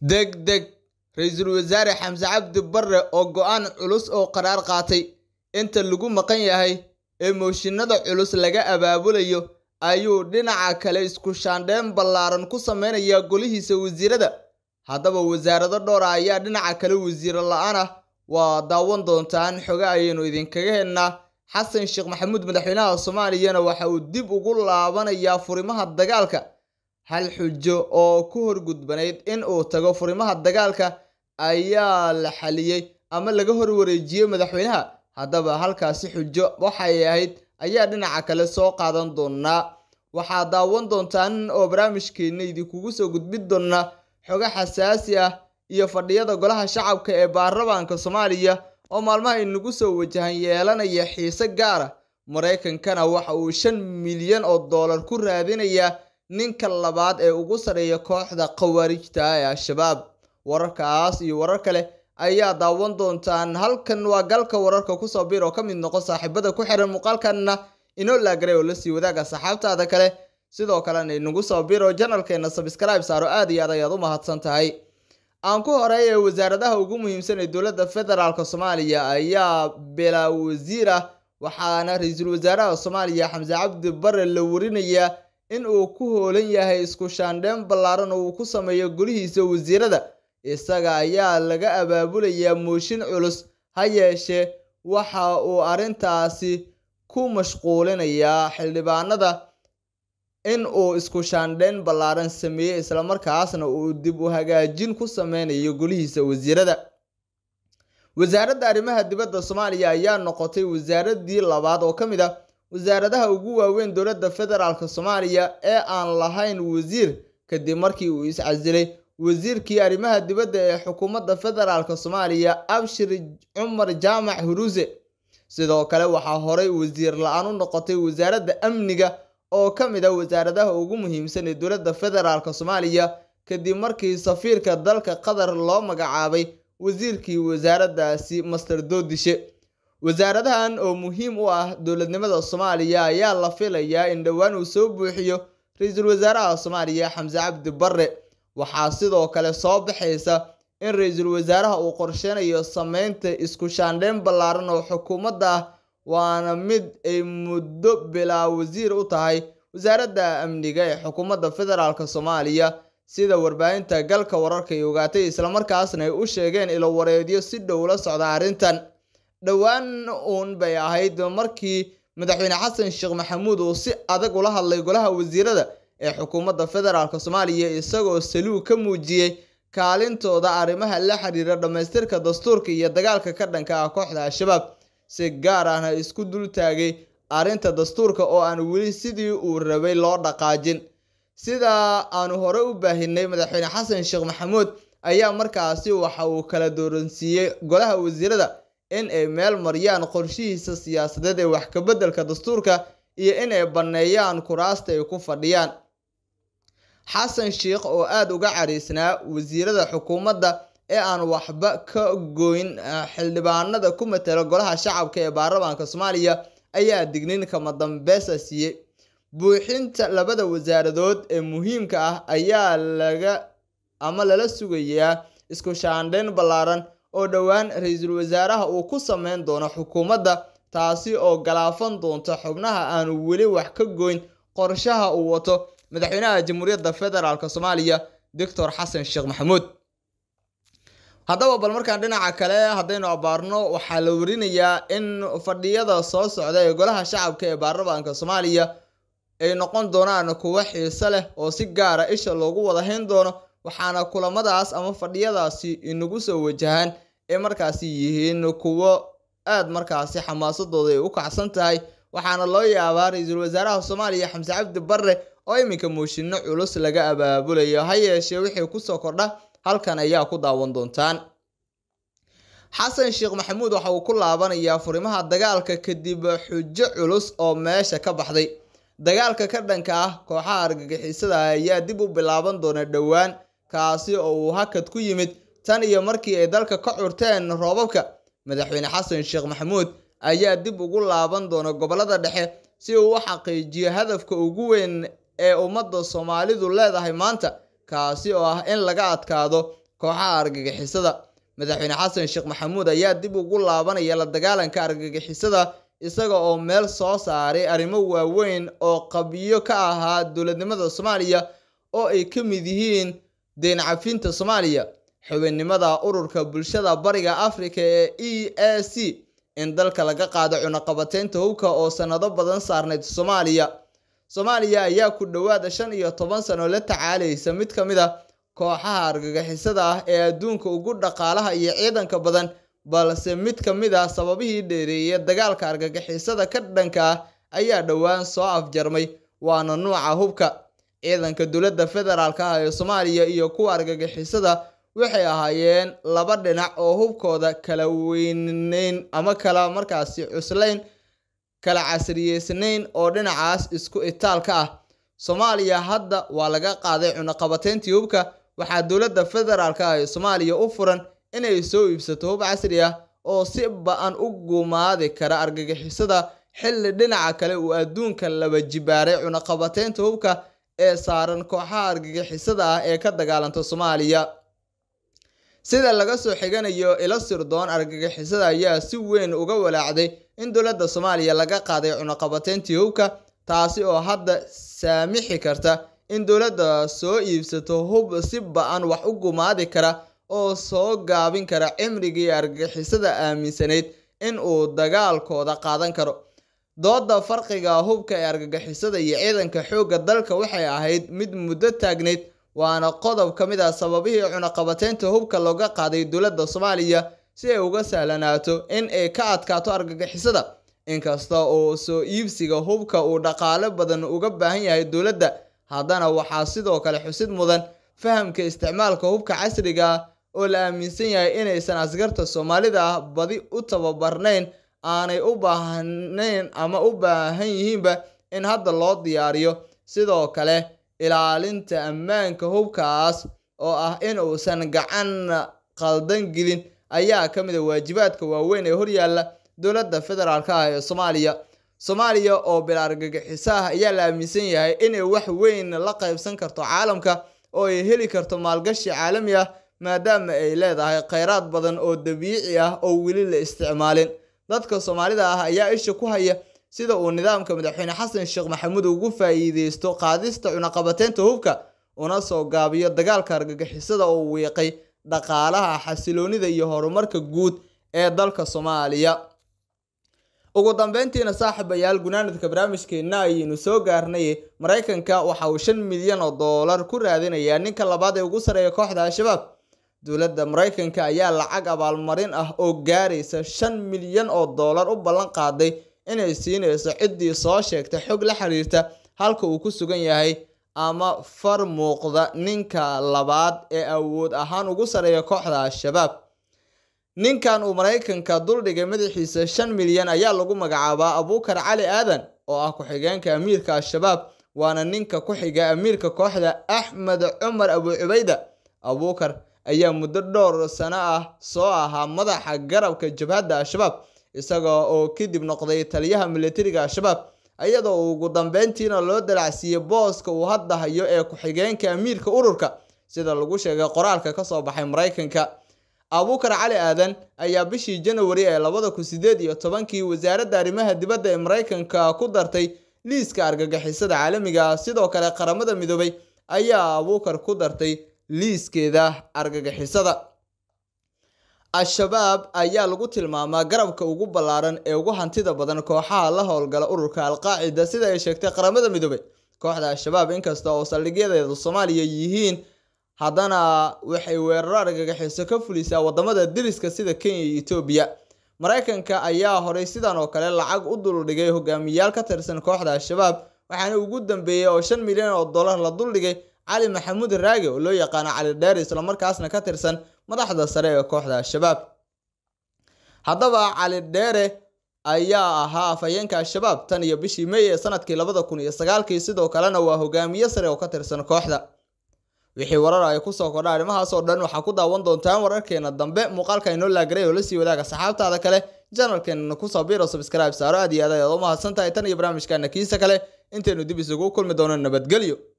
deg ra-iisul wasaare xamse cabdi barre oo go-aan culus oo qaraar qaatay inta lagu maqan yahay ee mooshinada culus laga abaabulayo ayuu dhinaca kale isku shaandheen ballaaran ku samaynayaa golihiisa wasiirada haddaba wasaarado dhowra ah ayaa dhinaca kale wasiiro la'aan ah waa daawan doontaan xoga ayaynu idinkaga helnaa xasan sheekh maxamuud madaxweynaha soomaaliyana waxa uu dib ugu laabanayaa furimaha dagaalka hal xujo oo ku horgudbanayd in uu tago furimaha dagaalka ayaa la xaliyey ama laga horwareejiyey madaxweynaha haddaba halkaasi xujo waxay ahayd ayaa dhinaca kale soo qaadan doonaa waxaa daawan doontaan oo barnaamijkeenna idinkugu soo gudbin doonaa xoga xasaasi ah iyo fadhiyada golaha shacabka ee baarlamaanka soomaaliya oo maalmaha inagu soo wajahan yeelanaya xiise gaara ah. maraykankana waxa uu shan milyan oo dollar ku raadinayaa ninka labaad ee ugu sareeya kooxda khawaarijta ee al-shabaab wararkaas iyo warar kale ayaa daawan doontaan halkan waa galka wararka kusoo biir oo ka mid noqon saaxiibada ku xiran muuqaalkanna inoo laagaray oo la sii wadaaga saxaabtaada kale sidoo kalena inagu soo biiro janalkeena sabscribe saaro aad iyo aad ayaad u mahadsan tahay aan ku horeeya wasaaradaha ugu muhiimsan ee dowladda federaalk soomaaliya ayaa bilaa wasiir ah waxaana ra-iisul wasaaraha soomaaliya xamse cabdi bare la warinayaa in uu ku hoolan yahay isku shaandheen ballaaran oo uu ku sameeyo gulihiisa wasiirada isaga ayaa laga abaabulayaa mooshin culus ha yeeshee waxa uu arrintaasi ku mashquulinayaa xildhibaanada in uu isku shaandheen ballaaran sameeyey islamarkaasna uu dib u hagaajin ku sameynayo gulihiisa wasiirada wasaaradda arrimaha dibadda soomaaliya ayaa noqotay wasaaraddii labaad oo ka mid a ah wasaaradaha ugu waaweyn dowladda federaalk soomaaliya ee aan lahayn wasiir kadib markii uu iscasilay wasiirkii arrimaha dibadda ee xukuumadda federaalk soomaaliya abshir cumar jaamac huruuse sidoo kale waxaa horay wasiir la-aan u noqotay wasaaradda amniga oo ka mid a ah wasaaradaha ugu muhiimsan ee dowladda federaalk soomaaliya kadib markii safiirka dalka qatar loo magacaabay wasiirkii wasaaraddaasi master doodishe wasaaradahan oo muhiim u ah dowladnimada soomaaliya ayaa la filayaa in dhowaan uu soo buuxiyo ra-iisul wasaaraha soomaaliya xamse cabdi barre waxaa sidoo kale soo baxaysa in ra-iisul wasaaraha uu qorsheynayo sameynta isku shaandheyn ballaaran oo xukuumadda ah waana mid ay muddo bilaa wasiir u tahay wasaaradda amniga ee xukuumadda federaalka soomaaliya sida warbaahinta galka wararka ay ogaatay islamarkaasna ay u sheegeen ilo wareedyo si dhow la socda arrintan dhowaan uun bay ahayd markii madaxweyne xasan sheekh maxamuud uu si adag ula hadlay golaha wasiirada ee xukuumadda federaalk soomaaliya isagoo saluug ka muujiyey kaalintooda arrimaha la xiriira dhammaystirka dastuurka iyo dagaalka ka dhanka ah kooxda al-shabaab si gaar ahna isku dultaagay arrinta dastuurka oo aan weli sidii uu rabay loo dhaqaajin sidaa aanu hore u baahinay madaxweyne xasan sheekh maxamuud ayaa markaasi waxa uu kala dooransiiyey golaha wasiirada in ay meel mariyaan qorshihiisa siyaasadeed ee wax kabeddelka dastuurka iyo in ay banneeyaan kuraasta ay ku fadhiyaan xasan sheikh oo aad uga cariisnaa wasiirada xukuumadda ee aan waxba ka goyn ah, xildhibaanada ku matela golaha shacabka ee baarlamaanka soomaaliya ayaa digniin kama dambeesa siiyey buuxinta labada wasaaradood ee muhiimka ah ayaa laga ama lala sugayaa isku shaandheyn ballaaran oo dhowaan ra-iisul wasaaraha uu ku samayn doono xukuumadda taasi oo galaafan doonta xubnaha aanu weli wax ka goyn qorshaha uu wato madaxweynaha jamhuuriyadda federaalk soomaaliya doctor xasan sheekh maxamuud haddaba bal markaan dhinaca kale haddaynu abaarno waxaa la warinayaa in fadhiyada soo socda ee golaha shacabka ee baarlamaanka soomaaliya ay noqon doonaan kuwo xiiso leh oo si gaara ah isha loogu wada hayn doono waxaana kulamadaas ama fadhiyadaasi inagu soo wajahaan ay markaasi yihiin kuwo aad markaasi xamaasadooda ay u kacsan tahay waxaana loo yaabaa ra-iisul wasaaraha soomaaliya xamse cabdi barre oo iminka muushinno culus laga abaabulayo ha yeeshee wixii ku soo kordha halkan ayaa ku daawan doontaan xasan sheekh maxamuud waxa uu ku laabanayaa furimaha dagaalka kadib xujo culus oo meesha ka baxday dagaalka ka dhanka ah kooxaha argagixisada ayaa dib u bilaaban doona dhowaan kaasi oo uu hakad ku yimid tan iyo markii ay dalka ka curteen roobabka madaxweyne xasan sheekh maxamuud ayaa dib ugu laaban doona gobollada dhexe si uu u xaqiijiyo hadafka ugu weyn ee ummadda soomaalidu leedahay maanta kaasi oo ah in laga adkaado kooxaha argagixisada madaxweyne xasan sheekh maxamuud ayaa dib ugu laabanaya la dagaalanka argagixisada isaga oo meel soo saaray arrimo waaweyn oo qabiyo ka ahaa dowladnimada soomaaliya oo ay ka mid yihiin deyncafinta soomaaliya xubinnimada ururka bulshada bariga afrika ee e a c in dalka laga qaado cunaqabateynta hubka oo sannado badan saarnayd soomaaliya soomaaliya ayaa ku dhowaada shan iyo toban sano la tacaalaysa mid ka mid a ah kooxaha argagixisada ah ee adduunka ugu dhaqaalaha iyo ciidanka badan balse mid ka mid ah sababihii dheereeyay dagaalka argagixisada ka dhanka ah ayaa dhowaan soo afjarmay waana nuuca hubka ciidanka dowladda federaalka ah ee soomaaliya iyo kuwa argagixisada waxay ahaayeen laba dhinac oo hubkooda kala weynayn ama kala markaasi cuslayn kala casriyeysnayn oo dhinacaas isku itaalka ah soomaaliya hadda waa laga qaaday cunaqabateyntii hubka waxaa dowladda federaalka ah ee soomaaliya u furan inay soo iibsato hub casri ah oo si ba-an u guumaadi kara argagixisada xilli dhinaca kale uu adduunka laba jibaaray cunaqabateynta hubka ee saaran kooxaha argagixisada ah ee ka dagaalanta soomaaliya sida laga soo xiganayo ilo sirdoon argagixisada ayaa si weyn uga walaacday in dowladda soomaaliya laga qaaday cunaqabateyntii hubka taasi oo hadda saamixi karta in dowladda soo iibsato hub si ba-an wax u gumaadi kara oo soo gaabin kara cimrigii argagixisada aaminsanayd in uu dagaalkooda qaadan karo dooda farqiga hubka ee argagixisada iyo ciidanka xoogga dalka waxay ahayd mid muddo taagnayd waana qodob ka mid ah sababihii cunaqabateynta hubka looga qaaday dowladda soomaaliya si ay uga sahlanaato in ay ka adkaato argagixisada inkasta oo soo iibsiga hubka uu dhaqaale badan uga baahan yahay dowladda haddana waxaa sidoo kale xusid mudan fahamka isticmaalka hubka casriga ah oo la aaminsan yahay inaysan askarta soomaalida ah badi u tababarnayn aanay u baahnayn ama u baahan yihiinba in hadda loo diyaariyo sidoo kale ilaalinta ammaanka hubkaas oo ah inuusan gacan qaldan gelin ayaa ka mid a ah waajibaadka waaweyn ee horyaalla dowladda federaalka ah ee soomaaliya soomaaliya oo bil argagixiso ah ayaa la aaminsan yahay inay wax weyn la qaybsan karto caalamka oo ay heli karto maalgashi caalami ah maadaama ay leedahay kheyraad badan oo dabiici ah oo weli la isticmaalin dadka soomaalida ah ayaa isha ku haya sida uu nidaamka madaxweyne xasan sheekh maxamuud ugu faa'iideysto qaadista cunaqabateynta hubka una soo gaabiyo dagaalka argagixisada oo wiiqay dhaqaalaha xasiloonida iyo horumarka guud ee dalka soomaaliya ugu dambeyntiina saaxiibayaal gunaanadka barnaamijkeenna ayaynu soo gaarnay maraykanka waxa uu shan milyan oo doolar ku raadinayaa ninka labaad ee ugu sareeya kooxda al-shabaab dowladda maraykanka ayaa lacag abaalmarin ah oo gaaraysa shan milyan oo doolar u ballan qaaday inay siinayso ciddii soo sheegta xog la xiriirta halka uu ku sugan yahay ama far muuqda ninka labaad ee awood ahaan ugu sareeya kooxda al-shabaab ninkan uu maraykanka duldhigay madaxiisa shan milyan ayaa lagu magacaabaa abuukar cali aadan oo ah ku-xigeenka amiirka al-shabaab waana ninka ku xiga amiirka kooxda axmed cumar abuucubayda abuukar ayaa muddo dhowr sano ah soo ahaa madaxa garabka jabhadda al-shabaab isaga oo kadib noqday taliyaha milatariga al-shabaab iyadoo ugu dambeyntiina loo dalacsiiyey booska uu hadda hayo ee ku-xigeenka amiirka ururka sida lagu sheegay qoraalka ka soo baxay maraykanka abuukar cali aadan ayaa bishii janawari ee labada kun sideed iyo tobankii wasaaradda arrimaha dibadda ee maraykanka ku dartay liiska argagixisada caalamiga sidoo kale qaramada midoobay ayaa abuukar ku dartay liiskeeda argagixisada al-shabaab ayaa lagu tilmaamaa garabka ugu ballaaran ee ugu hantida badan kooxaha la howlgala ururka al-qaacida sida ay sheegtay qaramada midoobay kooxda al-shabaab inkasta oo saldhigyadeedu soomaaliya yihiin haddana waxay weeraro argagixiso ka fulisaa wadamada diriska sida kenya iyo etoobiya maraykanka ayaa horay sidan oo kale lacag u duldhigay hogaamiyaal ka tirsan kooxda al-shabaab waxaana ugu dambeeyey oo shan milyan oo dollar la duldhigay cali maxamuud raage oo loo yaqaano cali dheer islamarkaasna ka tirsan madaxda sare ee kooxda al-shabaab haddaba cali dheere ayaa ahaa afhayeenka al-shabaab tan iyo bishii meey ee sanadkii labada kun iyo sagaalkii sidoo kalena waa hogaamiye sare oo ka tirsan kooxda wixii warar ay kusoo kordha arrimahaas oo dhan waxaa ku daawan doontaan wararkeena dambe muuqaalka inoo laagaray oo la sii wadaaga saxaabtaada kale janalkeena kusoo biiro subscribe saaro aad iyo aad ayaad u mahadsantahay tan iyo barnaamijkaana kiisa kale intaynu dib isugu kulmi doono nabadgelyo